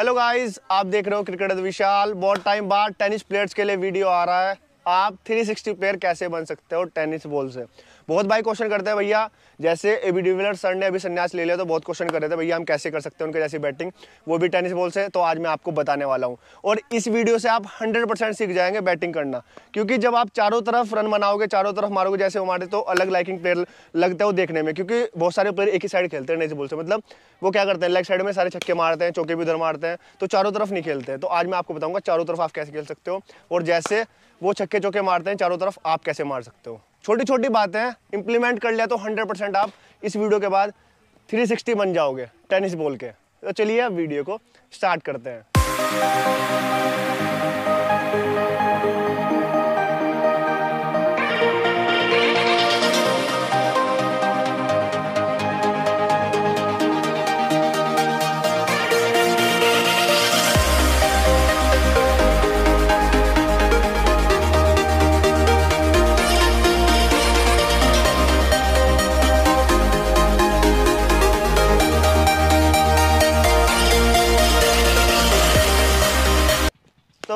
hello guys आप देख रहे हो क्रिकेटर विशाल बहुत टाइम बाद टेनिस प्लेयर्स के लिए वीडियो आ रहा है आप 360 प्लेयर कैसे बन सकते हो टेनिस बॉल से बहुत भाई क्वेश्चन करते हैं भैया जैसे ए बी डिविलर सर ने अभी संन्यास ले लिया तो बहुत क्वेश्चन कर रहे थे भैया हम कैसे कर सकते हैं उनके जैसी बैटिंग वो भी टेनिस बॉल से तो आज मैं आपको बताने वाला हूँ और इस वीडियो से आप 100% सीख जाएंगे बैटिंग करना क्योंकि जब आप चारों तरफ रन बनाओगे चारों तरफ मारोगे जैसे हमारे तो अलग लाइकिंग प्लेयर लगते हो देखने में क्योंकि बहुत सारे प्लेयर एक ही साइड खेलते हैं टेनिस बॉल से मतलब वो क्या करते हैं लेग साइड में सारे छक्के मारते हैं चौके भी उधर मारते हैं तो चारों तरफ नहीं खेलते तो आज मैं आपको बताऊँगा चारों तरफ आप कैसे खेल सकते हो और जैसे वो छक्के चौके मारते हैं चारों तरफ आप कैसे मार सकते हो छोटी छोटी बातें इंप्लीमेंट कर लिया तो 100 परसेंट आप इस वीडियो के बाद 360 बन जाओगे टेनिस बोल के तो चलिए वीडियो को स्टार्ट करते हैं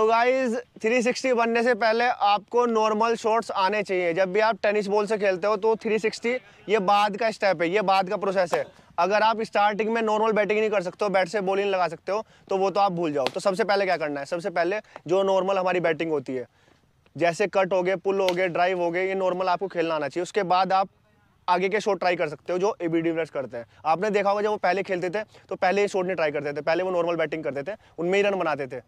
गाइस 360 बनने से पहले आपको नॉर्मल शॉट्स आने चाहिए जब भी आप टेनिस बॉल से खेलते हो तो 360 ये बाद का स्टेप है ये बाद का प्रोसेस है अगर आप स्टार्टिंग में नॉर्मल बैटिंग नहीं कर सकते हो बैट से बॉलिंग लगा सकते हो तो वो तो आप भूल जाओ तो सबसे पहले क्या करना है सबसे पहले जो नॉर्मल हमारी बैटिंग होती है जैसे कट हो गए पुल हो गए ड्राइव हो गए ये नॉर्मल आपको खेलना आना चाहिए उसके बाद आप आगे के शॉट ट्राई कर सकते हो जो ए बी डी करते हैं आपने देखा होगा जब वो पहले खेलते थे तो पहले ही शॉट नहीं ट्राई करते थे पहले वो नॉर्मल बैटिंग करते थे उनमें ही रन बनाते थे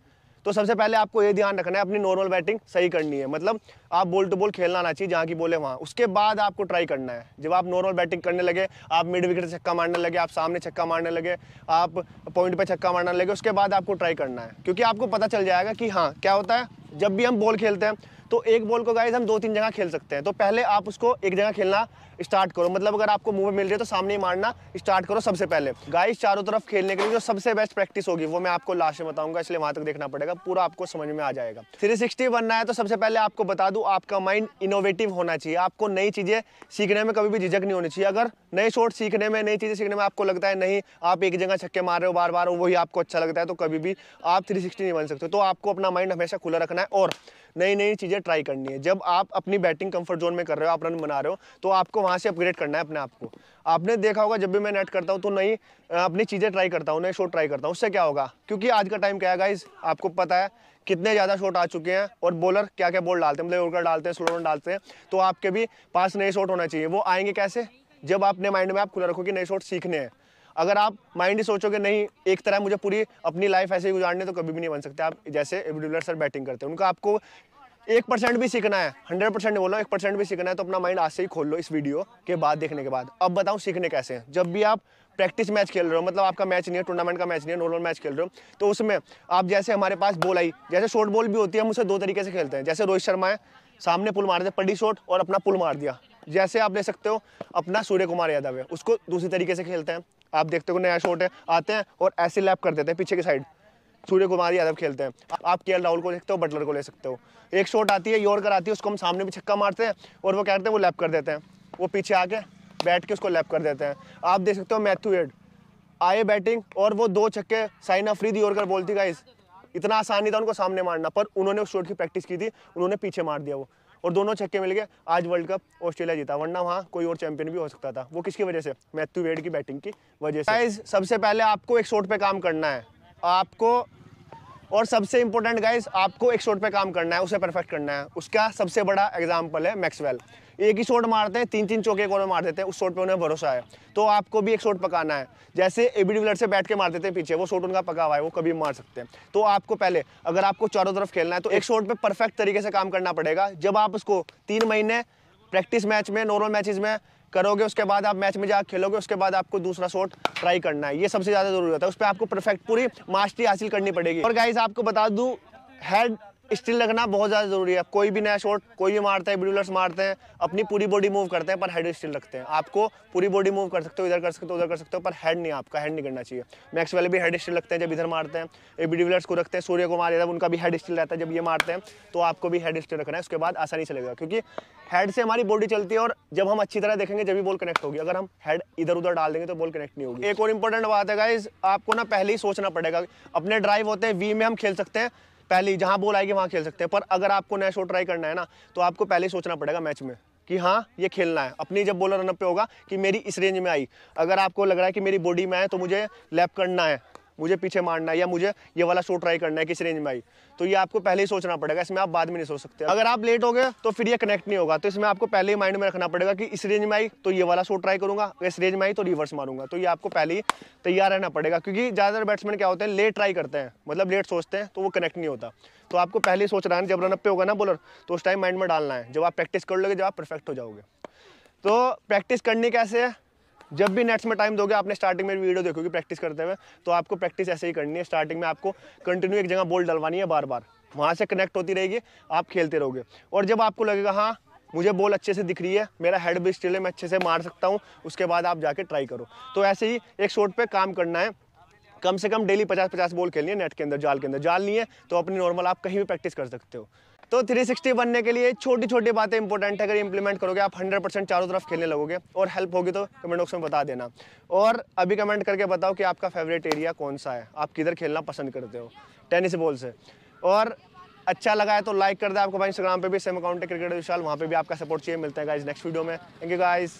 तो सबसे पहले आपको ये ध्यान रखना है अपनी नॉर्मल बैटिंग सही करनी है मतलब आप बॉल टू बॉल खेलना आना चाहिए जहाँ की बोले वहाँ उसके बाद आपको ट्राई करना है जब आप नॉर्मल बैटिंग करने लगे आप मिड विकेट छक्का मारने लगे आप सामने छक्का मारने लगे आप पॉइंट पर छक्का मारने लगे उसके बाद आपको ट्राई करना है क्योंकि आपको पता चल जाएगा कि हाँ क्या होता है जब भी हम बॉल खेलते हैं तो एक बॉल को गाइज हम दो तीन जगह खेल सकते हैं तो पहले आप उसको एक जगह खेलना स्टार्ट करो मतलब अगर आपको मूव मिल रही है तो सामने ही मारना स्टार्ट करो सबसे पहले गाइस चारों तरफ खेलने के लिए जो सबसे बेस्ट प्रैक्टिस होगी वो मैं आपको लास्ट में बताऊंगा इसलिए वहां तक देखना पड़ेगा पूरा आपको समझ में आ जाएगा थ्री सिक्सटी बनना है तो सबसे पहले आपको बता दू आपका माइंड इनोवेटिव होना चाहिए आपको नई चीज़ें सीखने में कभी भी झिझक नहीं होनी चाहिए अगर नए शोट सीखने में नई चीज़ें सीखने में आपको लगता है नहीं आप एक जगह छक्के मार रहे हो बार बार वही आपको अच्छा लगता है तो कभी भी आप थ्री नहीं बन सकते तो आपको अपना माइंड हमेशा खुला रखना है और नई नई चीज़ें ट्राई करनी है जब आप अपनी बैटिंग कंफर्ट जोन में कर रहे हो आप रन बना रहे हो तो आपको वहाँ से अपग्रेड करना है अपने आप को आपने देखा होगा जब भी मैं नेट करता हूँ तो नई अपनी चीज़ें ट्राई करता हूँ नए शॉट ट्राई करता हूँ उससे क्या होगा क्योंकि आज का टाइम क्या है गाइज आपको पता है कितने ज़्यादा शॉट आ चुके हैं और बॉलर क्या क्या बॉल डालते हैं मतलब ओवर डालते हैं स्लो रन डालते हैं तो आपके भी पास नए शॉट होना चाहिए वो आएंगे कैसे जब आपने माइंड में आप खुला रखो कि नए शॉट सीखने हैं अगर आप माइंड ही सोचोगे नहीं एक तरह मुझे पूरी अपनी लाइफ ऐसे ही गुजारने तो कभी भी नहीं बन सकते आप जैसे एबिडुलर सर बैटिंग करते हैं उनका आपको एक परसेंट भी सीखना है हंड्रेड परसेंट बोलो एक परसेंट भी सीखना है तो अपना माइंड आज से ही खोल लो इस वीडियो के बाद देखने के बाद अब बताऊँ सीखने कैसे हैं जब भी आप प्रैक्टिस मैच खेल रहे हो मतलब आपका मैच नहीं है टूर्नामेंट का मैच नहीं है नॉर्मल मैच खेल रहे हो तो उसमें आप जैसे हमारे पास बॉल आई जैसे शॉर्ट बॉल भी होती है हम उसे दो तरीके से खेलते हैं जैसे रोहित शर्मा है सामने पुल मार दिया पड़ी शॉट और अपना पुल मार दिया जैसे आप ले सकते हो अपना सूर्य कुमार यादव है उसको दूसरी तरीके से खेलते हैं आप देखते हो नया शॉट है आते हैं और ऐसे लैप कर देते हैं पीछे की साइड सूर्य कुमार यादव खेलते हैं आप के राहुल को देखते हो बटलर को ले सकते हो एक शॉट आती है कर आती है उसको हम सामने भी छक्का मारते हैं और वो कहते हैं वो लैप कर देते हैं वो पीछे आके बैठ के उसको लैप कर देते हैं आप देख सकते हो मैथ्यू एड आए बैटिंग और वो दो छक्के साइन अफरीद योरकर बोलती गाइस इतना आसानी था उनको सामने मारना पर उन्होंने उस शॉट की प्रैक्टिस की थी उन्होंने पीछे मार दिया वो और दोनों छक्के मिल गए आज वर्ल्ड कप ऑस्ट्रेलिया जीता वरना वहाँ कोई और चैंपियन भी हो सकता था वो किसकी वजह से मैथ्यू वेड की बैटिंग की वजह से सबसे पहले आपको एक शॉट पे काम करना है आपको और सबसे इंपॉर्टेंट गाइज आपको एक शॉट पे काम करना है उसे परफेक्ट करना है उसका सबसे बड़ा एग्जाम्पल है मैक्सवेल एक ही शॉट मारते हैं तीन तीन चौके एक ओवर मार देते हैं उस शॉट पे उन्हें भरोसा है तो आपको भी एक शॉट पकाना है जैसे ए बी से बैठ के मार देते हैं पीछे वो शॉट उनका पका हुआ है वो कभी मार सकते हैं तो आपको पहले अगर आपको चारों तरफ खेलना है तो एक शॉट पे परफेक्ट तरीके से काम करना पड़ेगा जब आप उसको तीन महीने प्रैक्टिस मैच में नॉर्मल मैचेज में करोगे उसके बाद आप मैच में जाकर खेलोगे उसके बाद आपको दूसरा शॉट ट्राई करना है ये सबसे ज़्यादा जरूरी होता है उस पर आपको परफेक्ट पूरी मास्टरी हासिल करनी पड़ेगी और गाइज आपको बता दू हेड स्टिल रखना बहुत ज़्यादा जरूरी है कोई भी नया शॉट कोई भी मारता है बिडुलर्स मारते हैं अपनी पूरी बॉडी मूव करते हैं पर हेड स्टिल रखते हैं आपको पूरी बॉडी मूव कर सकते हो इधर कर सकते हो उधर कर सकते हो पर हेड नहीं आपका हेड नहीं करना चाहिए मैक्स वाले भी हेड स्टिल रखते हैं जब इधर मारते हैं ए बिडुलर्स को रखते हैं सूर्य को मार उनका भी हेड स्टिल रहता है जब ये मारते हैं तो आपको भी हेड स्टिल रखना है उसके बाद आसानी चलेगा क्योंकि हेड से हमारी बॉडी चलती है और जब हम अच्छी तरह देखेंगे जब भी बॉल कनेक्ट होगी अगर हम हेड इधर उधर डाल देंगे तो बॉल कनेक्ट नहीं होगी एक और इंपॉर्टेंट बात है गाइज आपको ना पहले ही सोचना पड़ेगा अपने ड्राइव होते हैं वी में हम खेल सकते हैं पहले जहां बोल आएगी वहां खेल सकते हैं पर अगर आपको नया शॉट ट्राई करना है ना तो आपको पहले सोचना पड़ेगा मैच में कि हाँ ये खेलना है अपनी जब बॉलर रनअप पे होगा कि मेरी इस रेंज में आई अगर आपको लग रहा है कि मेरी बॉडी में आए तो मुझे लैप करना है मुझे पीछे मारना है या मुझे ये वाला शो ट्राई करना है किस रेंज में आई तो ये आपको पहले ही सोचना पड़ेगा इसमें आप बाद में नहीं सोच सकते अगर आप लेट हो गए तो फिर ये कनेक्ट नहीं होगा तो इसमें आपको पहले ही माइंड में रखना पड़ेगा कि इस रेंज में आई तो ये वाला शो ट्राई करूंगा इस रेंज में आई तो रिवर्स मारूंगा तो ये आपको पहले ही तैयार रहना पड़ेगा क्योंकि ज़्यादातर बैट्समैन क्या होते हैं लेट ट्राई करते हैं मतलब लेट सोचते हैं तो वो कनेक्ट नहीं होता तो आपको पहले ही सोच रहा है जब रनअप पे होगा ना बॉलर तो उस टाइम माइंड में डालना है जब आप प्रैक्टिस कर लोगे जब आप परफेक्ट हो जाओगे तो प्रैक्टिस करनी कैसे है जब भी नेट्स में टाइम दोगे आपने स्टार्टिंग में वीडियो देखोगे प्रैक्टिस करते हुए तो आपको प्रैक्टिस ऐसे ही करनी है स्टार्टिंग में आपको कंटिन्यू एक जगह बॉल डलवानी है बार बार वहाँ से कनेक्ट होती रहेगी आप खेलते रहोगे और जब आपको लगेगा हाँ मुझे बॉल अच्छे से दिख रही है मेरा हेड भी स्टिल है मैं अच्छे से मार सकता हूँ उसके बाद आप जाके ट्राई करो तो ऐसे ही एक शॉट पे काम करना है कम से कम डेली पचास पचास बॉल खेलनी है नेट के अंदर जाल के अंदर जाल नहीं है तो अपनी नॉर्मल आप कहीं भी प्रैक्टिस कर सकते हो तो 360 बनने के लिए छोटी छोटी बातें इंपॉर्टेंट है अगर इंप्लीमेंट करोगे आप 100 परसेंट चारों तरफ खेलने लगोगे और हेल्प होगी तो कमेंट बॉक्स में बता देना और अभी कमेंट करके बताओ कि आपका फेवरेट एरिया कौन सा है आप किधर खेलना पसंद करते हो टेनिस बॉल से और अच्छा लगा है तो लाइक कर दे आपको भाई इंस्टाग्राम पर भी सेम अकाउंट है क्रिकेट विशाल वहाँ पर भी आपका सपोर्ट चाहिए मिलता है गाइज नेक्स्ट वीडियो में थैंक यू गाइज